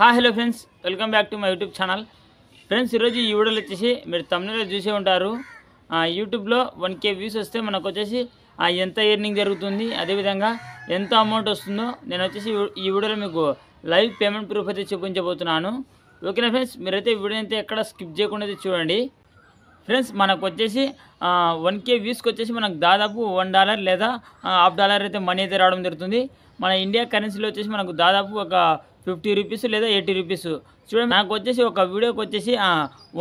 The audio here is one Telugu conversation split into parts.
హా hello friends welcome back to my YouTube channel friends ఈరోజు ఈ వీడియోలు వచ్చేసి మీరు తమిళ చూసే ఉంటారు యూట్యూబ్లో వన్ కే వ్యూస్ వస్తే మనకు వచ్చేసి ఎంత ఎర్నింగ్ జరుగుతుంది అదేవిధంగా ఎంత అమౌంట్ వస్తుందో నేను వచ్చేసి ఈ వీడియోలో మీకు లైవ్ పేమెంట్ ప్రూఫ్ అయితే చూపించబోతున్నాను ఓకేనా ఫ్రెండ్స్ మీరైతే వీడియో అయితే ఎక్కడ స్కిప్ చేయకుండా చూడండి ఫ్రెండ్స్ మనకు వచ్చేసి వన్ కే వ్యూస్కి వచ్చేసి మనకు దాదాపు వన్ డాలర్ లేదా హాఫ్ డాలర్ అయితే మనీ అయితే రావడం జరుగుతుంది మన ఇండియా కరెన్సీలో వచ్చేసి మనకు దాదాపు ఒక ఫిఫ్టీ రూపీస్ లేదా ఎయిటీ రూపీస్ చూడండి నాకు వచ్చేసి ఒక వీడియోకి వచ్చేసి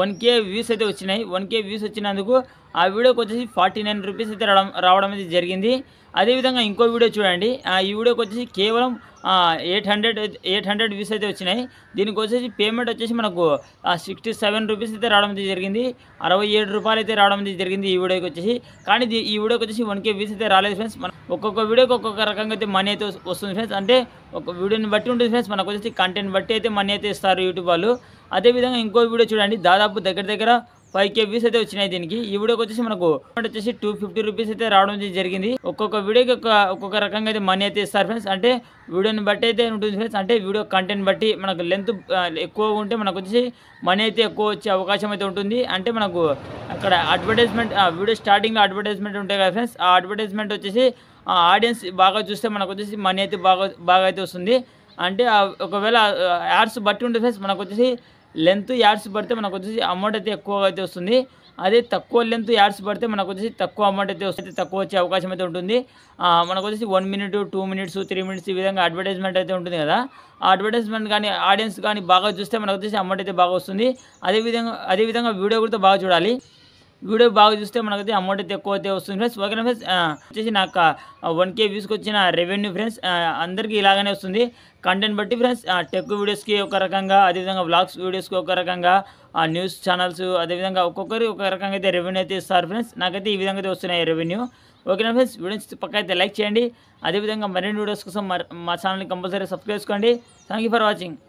వన్ కే వ్యూస్ అయితే వచ్చినాయి వన్ కే వ్యూస్ వచ్చినందుకు ఆ వీడియోకి వచ్చేసి ఫార్టీ నైన్ రూపీస్ అయితే రావడం రావడం అయితే జరిగింది అదేవిధంగా ఇంకో వీడియో చూడండి ఈ వీడియోకి వచ్చేసి కేవలం eight hundred eight hundred rupees అయితే వచ్చినాయి దీనికి వచ్చేసి పేమెంట్ వచ్చేసి మనకు సిక్స్టీ సెవెన్ రూపీస్ అయితే రావడం అయితే జరిగింది అరవై ఏడు రూపాయలు అయితే రావడం అయితే జరిగింది ఈ వీడియోకి వచ్చేసి కానీ ఈ వీడియోకి వచ్చేసి వన్ కే వీస్ అయితే రాలేదు ఫ్రెండ్స్ మన ఒక్కొక్క వీడియోకి ఒక్కొక్క రకంగా అయితే మనీ అయితే వస్తుంది ఫ్రెండ్స్ అంటే ఒక వీడియోని బట్టి ఉంటుంది ఫ్రెండ్స్ మనకు వచ్చేసి కంటెంట్ బట్టి అయితే మనీ అయితే ఇస్తారు యూట్యూబ్ వాళ్ళు అదేవిధంగా ఇంకో వీడియో చూడండి దాదాపు దగ్గర దగ్గర ఫైవ్ కే వ్యూస్ అయితే వచ్చినాయి దీనికి ఈ వీడియోకి వచ్చేసి మనకు వచ్చేసి టూ ఫిఫ్టీ రూపీస్ అయితే రావడం జరిగింది ఒక్కొక్క వీడియోకి ఒక ఒక్కొక్క రకంగా అయితే మనీ అయితే ఇస్తారు ఫ్రెండ్స్ అంటే వీడియోని బట్టి అయితే ఉంటుంది ఫ్రెండ్స్ అంటే వీడియో కంటెంట్ బట్టి మనకు లెంత్ ఎక్కువ ఉంటే మనకు వచ్చేసి మనీ అయితే ఎక్కువ వచ్చే అవకాశం అయితే ఉంటుంది అంటే మనకు అక్కడ అడ్వర్టైజ్మెంట్ వీడియో స్టార్టింగ్లో అడ్వర్టైజ్మెంట్ ఉంటాయి కదా ఫ్రెండ్స్ ఆ అడ్వర్టైజ్మెంట్ వచ్చేసి ఆడియన్స్ బాగా చూస్తే మనకు వచ్చేసి మనీ అయితే బాగా బాగా అయితే వస్తుంది అంటే ఒకవేళ యాడ్స్ బట్టి ఉంటుంది ఫ్రెండ్స్ మనకు వచ్చేసి లెంత్ యాడ్స్ పడితే మనకు వచ్చేసి అమౌంట్ అయితే ఎక్కువగా అయితే వస్తుంది అదే తక్కువ లెంత్ యాడ్స్ పడితే మనకు వచ్చేసి తక్కువ అమౌంట్ అయితే వస్తుంది తక్కువ వచ్చే అవకాశం అయితే ఉంటుంది మనకు వచ్చేసి one minute two minutes three minutes ఈ విధంగా అడ్వర్టైజ్మెంట్ అయితే ఉంటుంది కదా ఆ అడ్వర్టైజ్మెంట్ కానీ ఆడియన్స్ కానీ బాగా చూస్తే మనకు వచ్చేసి అమౌంట్ అయితే బాగా వస్తుంది అదేవిధంగా అదేవిధంగా వీడియో కూడా బాగా చూడాలి వీడియో బాగా చూస్తే మనకైతే అమౌంట్ అయితే ఎక్కువ అయితే వస్తుంది ఫ్రెండ్స్ ఓకేనా ఫ్రెండ్స్ వచ్చేసి నాకు వన్ కే వ్యూస్కి వచ్చిన రెవెన్యూ ఫ్రెండ్స్ అందరికీ ఇలాగనే వస్తుంది కంటెంట్ బట్టి ఫ్రెండ్స్ టెక్ వీడియోస్కి ఒక రకంగా అదేవిధంగా వ్లాగ్స్ వీడియోస్కి ఒక రకంగా న్యూస్ ఛానల్స్ అదేవిధంగా ఒక్కొక్కరి ఒక రకంగా అయితే రెవెన్యూ అయితే ఇస్తారు ఫ్రెండ్స్ నాకైతే ఈ విధంగా అయితే వస్తున్నాయి రెవెన్యూ ఓకేనా ఫ్రెండ్స్ వీడియోస్ పక్క అయితే లైక్ చేయండి అదేవిధంగా మరిన్ని వీడియోస్ కోసం మా ఛానల్ని కంపల్సరీ సబ్స్క్రైబ్ చేసుకోండి థ్యాంక్ ఫర్ వాచింగ్